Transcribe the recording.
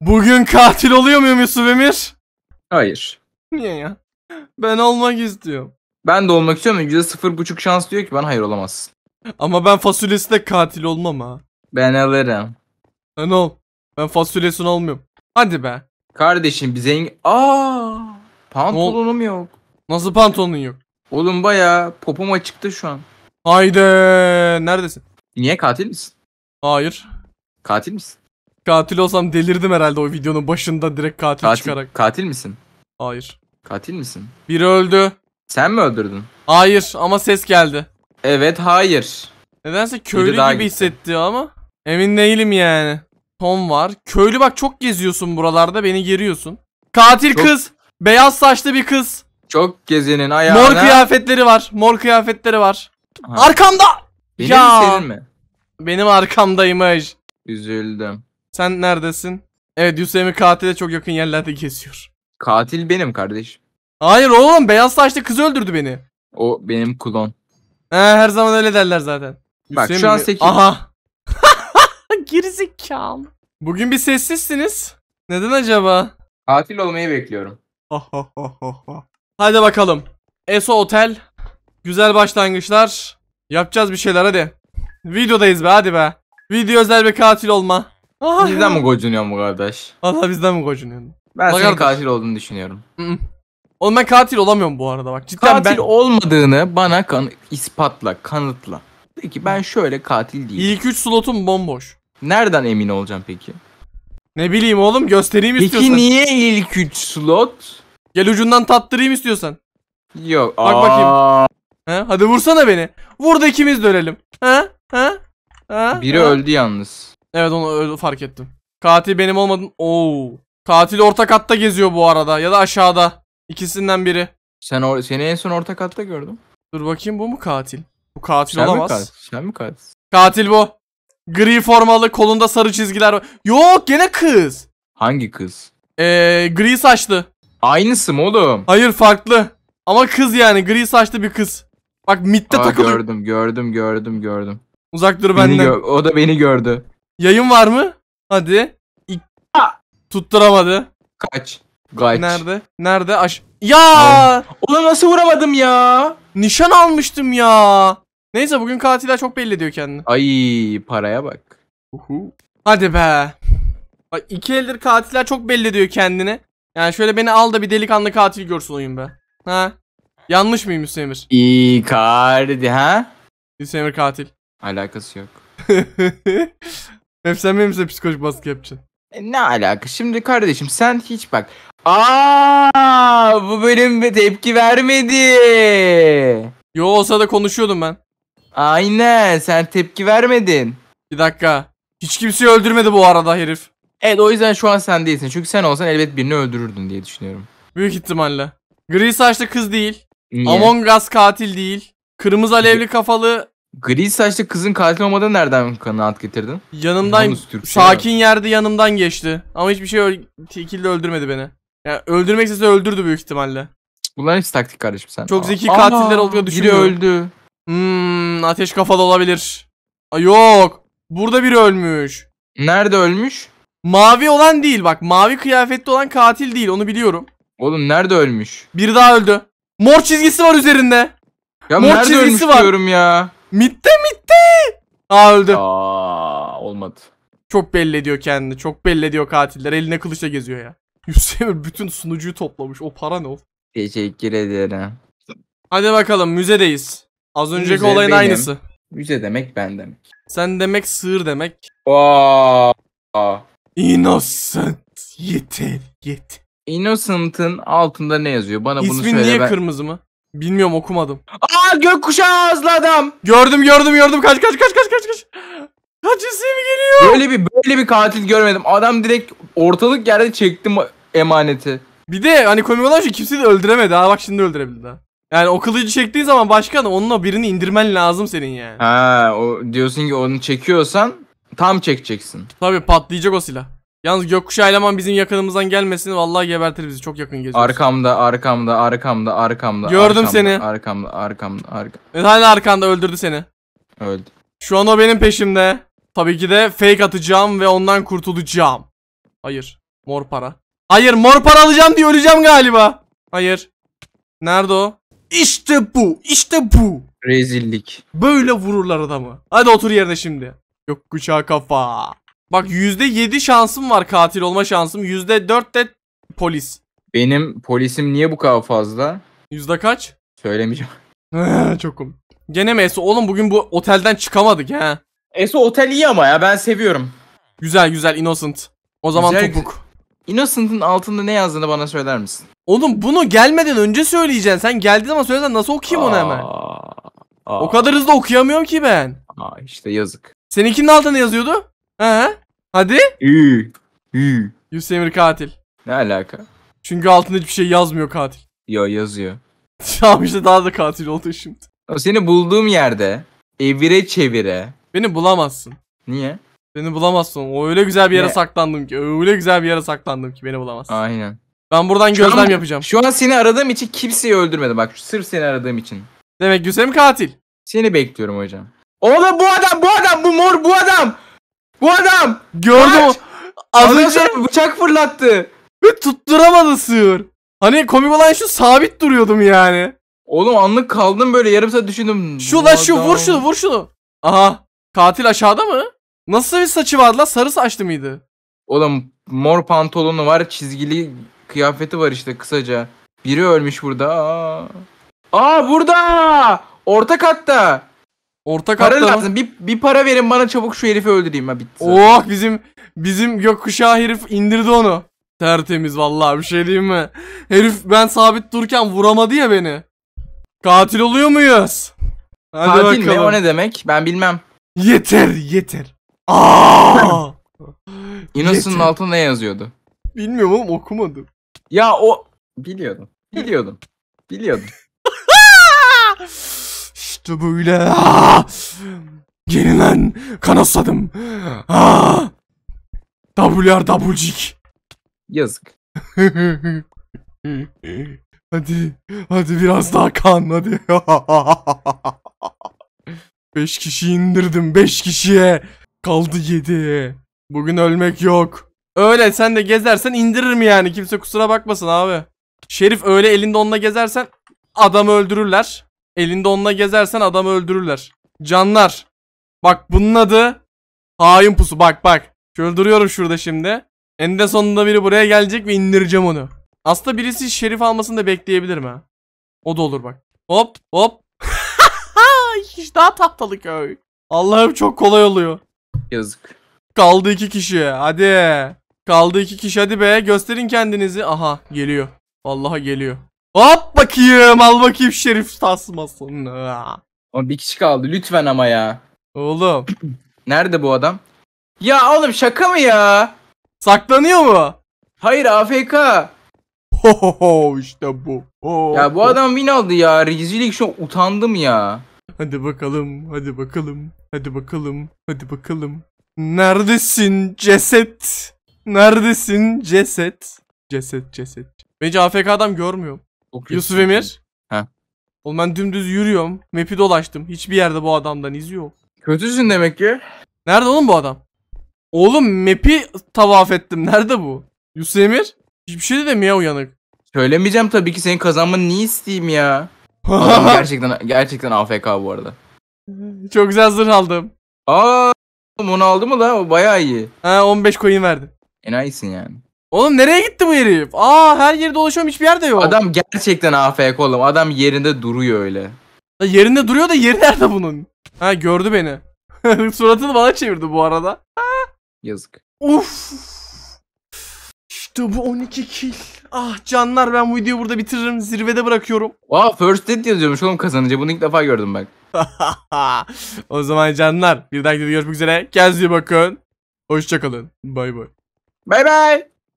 Bugün katil oluyor muyum Yusuf Emir? Hayır. Niye ya? Ben olmak istiyorum. Ben de olmak istiyorum. Yüzde sıfır buçuk şans diyor ki ben hayır olamazsın. Ama ben fasulyesi de katil olmam ha. Ben alırım. Ben ol. Ben fasulyesini olmuyorum. Hadi be. Kardeşim bize zengin. Aa, pantolonum yok. Nasıl pantolonun yok? Oğlum baya popom açıktı şu an. Haydi. Neredesin? Niye katil misin? Hayır. Katil misin? Katil olsam delirdim herhalde o videonun başında direkt katil, katil çıkarak. Katil misin? Hayır. Katil misin? Biri öldü. Sen mi öldürdün? Hayır ama ses geldi. Evet hayır. Nedense köylü gibi gitti. hissetti ama. Emin değilim yani. Tom var. Köylü bak çok geziyorsun buralarda beni geriyorsun. Katil çok... kız. Beyaz saçlı bir kız. Çok gezinin ayağına. Mor kıyafetleri var. Mor kıyafetleri var. Ha. Arkamda. Benim ya. mi senin mi? Benim arkamdaymış. Üzüldüm. Sen neredesin? Evet Yusemi katile çok yakın yerlerde geziyor. Katil benim kardeş. Hayır oğlum beyaz saçlı kız öldürdü beni. O benim klon. He, her zaman öyle derler zaten. Bak Hüseyin şu an sekiz. Aha. Gerizekalı. Bugün bir sessizsiniz. Neden acaba? Katil olmayı bekliyorum. hadi bakalım. Eso Otel. Güzel başlangıçlar. Yapacağız bir şeyler hadi. Videodayız be hadi be. Video özel bir katil olma. Aha bizden mi gocunuyorsun bu kardeş? Valla bizden mi gocunuyorsun? Ben senin katil olduğunu düşünüyorum. Hı Oğlum ben katil olamıyorum bu arada bak. Cidden katil ben... olmadığını bana kan ispatla, kanıtla. Peki ben şöyle katil değilim. İlk 3 slotum bomboş. Nereden emin olacağım peki? Ne bileyim oğlum göstereyim peki istiyorsan. Peki niye ilk 3 slot? Gel ucundan tattırayım istiyorsan. Yok. Bak Aa. bakayım. Ha Hadi vursana beni. Vur da ikimiz dönelim. Ha ha ha. Biri He? öldü yalnız. Evet onu öyle fark ettim. Katil benim olmadım. Oo. Katil orta katta geziyor bu arada ya da aşağıda. İkisinden biri. Sen or seni en son orta katta gördüm. Dur bakayım bu mu katil? Bu katil Sen olamaz. Mi katil? Sen mi katil? Katil bu. Gri formalı kolunda sarı çizgiler var. Yok gene kız. Hangi kız? Ee, gri saçlı. Aynısı mı oğlum? Hayır farklı. Ama kız yani gri saçlı bir kız. Bak mitte takılıyor. Gördüm gördüm gördüm gördüm. Uzak dur benden. gö o da beni gördü. Yayın var mı? Hadi. İk Tutturamadı. Kaç. Kaç. Nerede? Nerede? Aş ya! Ona nasıl vuramadım ya? Nişan almıştım ya. Neyse bugün katiller çok belli diyor kendini. Ay paraya bak. Uhu. Hadi be. Bak iki eldir katiller çok belli diyor kendini. Yani şöyle beni al da bir delikanlı katil görsün oyun be. Ha? Yanlış mıyım Hüseyin Emir? Icardi ha? Hüseyin Emir katil. Alakası yok. Hep sen benimse psikolojik baskı yapacaksın. E, ne alaka? Şimdi kardeşim sen hiç bak. Aa, bu bölüm tepki vermedi. Yo olsa da konuşuyordum ben. Aynen sen tepki vermedin. Bir dakika. Hiç kimseyi öldürmedi bu arada herif. Evet o yüzden şu an sen değilsin. Çünkü sen olsan elbet birini öldürürdün diye düşünüyorum. Büyük ihtimalle. Gri saçlı kız değil. Niye? Among Us katil değil. Kırmızı alevli kafalı Gri saçlı kızın katil olmadığını nereden kanaat getirdin? Yanımdan şey sakin yerde yanımdan geçti. Ama hiçbir şey öl tekille öldürmedi beni. Yani öldürmek istese öldürdü büyük ihtimalle. Bunların hepsi taktik kardeşim sen. Çok zeki Aa, katiller olduğunu düşünüyorum. Biri öldü. Hmm, ateş kafalı olabilir. Aa, yok. Burada biri ölmüş. Nerede ölmüş? Mavi olan değil bak. Mavi kıyafetli olan katil değil onu biliyorum. Oğlum nerede ölmüş? Bir daha öldü. Mor çizgisi var üzerinde. Ya Mor nerede çizgisi ölmüş var. diyorum ya. Mitte mitte. Aa öldü. Aa olmadı. Çok belli ediyor kendini. Çok belli ediyor katiller. Eline kılıçla geziyor ya. Yusuf bütün sunucuyu toplamış. O para ne o? Teşekkür ederim. Hadi bakalım müzedeyiz. Az önceki Müze olayın benim. aynısı. Müze demek ben demek. Sen demek sığır demek. Aa. aa. Innocent. Yeter. Yeter. Innocent'ın altında ne yazıyor? Bana bunu söyle. İsmin niye ben... kırmızı mı? Bilmiyorum okumadım. Aa gökkuşağı ağızlı adam. Gördüm gördüm gördüm kaç kaç kaç kaç kaç kaç. Kaç mi geliyor? Böyle bir böyle bir katil görmedim. Adam direkt ortalık yerde çekti emaneti. Bir de hani komik olan şu şey, kimseyi de öldüremedi ha bak şimdi öldürebildi ha. Yani o kılıcı çektiği zaman da onunla birini indirmen lazım senin yani. Ha o diyorsun ki onu çekiyorsan tam çekeceksin. Tabii patlayacak o silah. Yalnız gökkuşağı eleman bizim yakınımızdan gelmesin vallahi gebertir bizi çok yakın geziyoruz. Arkamda arkamda arkamda arkamda. Gördüm arkamda, seni. Arkamda arkamda arkamda. Evet, hala arkanda öldürdü seni. Öldü. Şu an o benim peşimde. Tabii ki de fake atacağım ve ondan kurtulacağım. Hayır. Mor para. Hayır mor para alacağım diye öleceğim galiba. Hayır. Nerede o? İşte bu. İşte bu. Rezillik. Böyle vururlar adamı. Hadi otur yerine şimdi. Gökkuşağı kafa. Bak %7 şansım var katil olma şansım. %4 de polis. Benim polisim niye bu kadar fazla? Yüzde kaç? Söylemeyeceğim. Çok komik. Gene mi Eso? Oğlum bugün bu otelden çıkamadık ha. Eso otel iyi ama ya ben seviyorum. Güzel güzel Innocent. O zaman güzel. topuk. Innocent'ın altında ne yazdığını bana söyler misin? Oğlum bunu gelmeden önce söyleyeceksin. Sen geldiğin zaman söylesen nasıl okuyayım aa, onu hemen? Aa. O kadar hızlı okuyamıyorum ki ben. Aa işte yazık. Seninkinin altında ne yazıyordu? Ha? Hadi. Ü. Ü. Yusuf Emir katil. Ne alaka? Çünkü altında hiçbir şey yazmıyor katil. Yo yazıyor. tamam işte daha da katil oldu şimdi. O seni bulduğum yerde evire çevire. Beni bulamazsın. Niye? Beni bulamazsın. O öyle güzel bir yere ne? saklandım ki. Öyle güzel bir yere saklandım ki beni bulamazsın. Aynen. Ben buradan şu gözlem an, yapacağım. Şu an seni aradığım için kimseyi öldürmedim bak. Sırf seni aradığım için. Demek Yusuf katil. Seni bekliyorum hocam. Oğlum bu adam bu adam bu mor bu adam. Bu adam. Gördüm. Kaç. Az önce bıçak fırlattı. Ve tutturamadı sığır. Hani komik olan şu sabit duruyordum yani. Oğlum anlık kaldım böyle yarım saat düşündüm. Şu la şu vur şunu vur şunu. Aha katil aşağıda mı? Nasıl bir saçı vardı la sarı saçlı mıydı? Oğlum mor pantolonu var çizgili kıyafeti var işte kısaca. Biri ölmüş burada. Aa, Aa burada. Orta katta. Orta Para mı? lazım. Bir, bir para verin bana çabuk şu herifi öldüreyim ha bitti. Oh bizim bizim gökkuşağı herif indirdi onu. Tertemiz vallahi bir şey diyeyim mi? Herif ben sabit dururken vuramadı ya beni. Katil oluyor muyuz? Hadi Katil bakalım. mi? O ne demek? Ben bilmem. Yeter yeter. Aa! Innocent'ın Yeter. altında ne yazıyordu? Bilmiyorum oğlum okumadım. Ya o biliyordum. Biliyordum. Biliyordum mektubuyla Aa! Ah! yeniden kanasadım. Aa! Ah! WR Doublecik. Yazık. hadi, hadi biraz daha kan hadi. beş kişi indirdim beş kişiye. Kaldı yedi. Bugün ölmek yok. Öyle sen de gezersen indiririm yani. Kimse kusura bakmasın abi. Şerif öyle elinde onunla gezersen adamı öldürürler. Elinde onunla gezersen adamı öldürürler. Canlar. Bak bunun adı hain pusu. Bak bak. Öldürüyorum şurada şimdi. En sonunda biri buraya gelecek ve indireceğim onu. Aslında birisi şerif almasını da bekleyebilir mi? O da olur bak. Hop hop. Hiç daha tahtalı köy. Allah'ım çok kolay oluyor. Yazık. Kaldı iki kişi. Hadi. Kaldı iki kişi hadi be. Gösterin kendinizi. Aha geliyor. Vallahi geliyor. Hop bakayım al bakayım şerif tasmasını. Oğlum bir kişi kaldı lütfen ama ya. Oğlum. Nerede bu adam? Ya oğlum şaka mı ya? Saklanıyor mu? Hayır AFK. Ho ho ho işte bu. Ho, ya bu ho. adam win aldı ya. Rezillik şu utandım ya. Hadi bakalım, hadi bakalım, hadi bakalım, hadi bakalım. Neredesin ceset? Neredesin ceset? Ceset, ceset. Bence AFK adam görmüyor. Yusuf Emir. ha? Oğlum ben dümdüz yürüyorum. Map'i dolaştım. Hiçbir yerde bu adamdan izi yok. Kötüsün demek ki. Nerede oğlum bu adam? Oğlum map'i tavaf ettim. Nerede bu? Yusuf Emir? Hiçbir şey de ya uyanık. Söylemeyeceğim tabii ki senin kazanmanı niye isteyeyim ya. Adam gerçekten gerçekten AFK bu arada. Çok güzel zırh aldım. Aa, onu aldı mı da? O bayağı iyi. Ha 15 coin verdi. En iyisin yani. Oğlum nereye gitti bu herif? Aa her yeri dolaşıyorum hiçbir yerde yok. Adam gerçekten AFK oğlum. Adam yerinde duruyor öyle. Ya yerinde duruyor da yeri nerede bunun? Ha gördü beni. Suratını bana çevirdi bu arada. Yazık. Uf. İşte bu 12 kill. Ah canlar ben bu videoyu burada bitiririm. Zirvede bırakıyorum. Aa first dead yazıyormuş oğlum kazanınca. Bunu ilk defa gördüm ben. o zaman canlar bir dahaki videoda görüşmek üzere. Kendinize iyi bakın. Hoşçakalın. Bay bay. Bay bay.